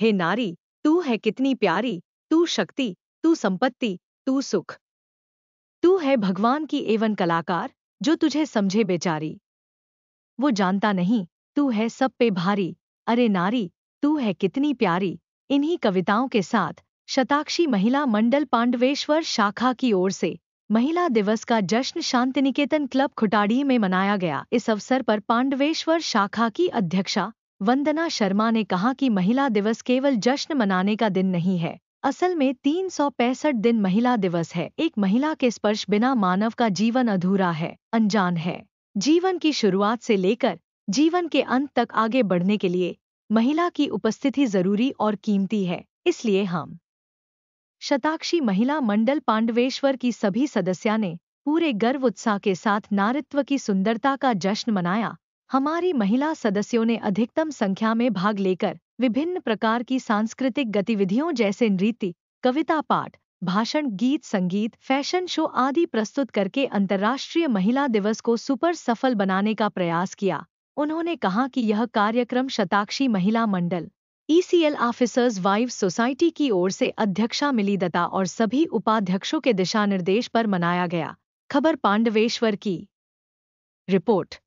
हे नारी तू है कितनी प्यारी तू शक्ति तू संपत्ति तू सुख तू है भगवान की एवन कलाकार जो तुझे समझे बेचारी वो जानता नहीं तू है सब पे भारी अरे नारी तू है कितनी प्यारी इन्हीं कविताओं के साथ शताक्षी महिला मंडल पांडवेश्वर शाखा की ओर से महिला दिवस का जश्न शांति निकेतन क्लब खुटाड़ी में मनाया गया इस अवसर पर पांडवेश्वर शाखा की अध्यक्षा वंदना शर्मा ने कहा कि महिला दिवस केवल जश्न मनाने का दिन नहीं है असल में तीन दिन महिला दिवस है एक महिला के स्पर्श बिना मानव का जीवन अधूरा है अनजान है जीवन की शुरुआत से लेकर जीवन के अंत तक आगे बढ़ने के लिए महिला की उपस्थिति जरूरी और कीमती है इसलिए हम शताक्षी महिला मंडल पांडवेश्वर की सभी सदस्या ने पूरे गर्व उत्साह के साथ नारित्व की सुंदरता का जश्न मनाया हमारी महिला सदस्यों ने अधिकतम संख्या में भाग लेकर विभिन्न प्रकार की सांस्कृतिक गतिविधियों जैसे नृत्य कविता पाठ भाषण गीत संगीत फैशन शो आदि प्रस्तुत करके अंतर्राष्ट्रीय महिला दिवस को सुपर सफल बनाने का प्रयास किया उन्होंने कहा कि यह कार्यक्रम Shatakshi Mahila Mandal ECL officers wives society की ओर से अध्यक्षा मिली दत्ता और सभी उपाध्यक्षों के दिशा निर्देश पर मनाया गया खबर पांडवेश्वर की रिपोर्ट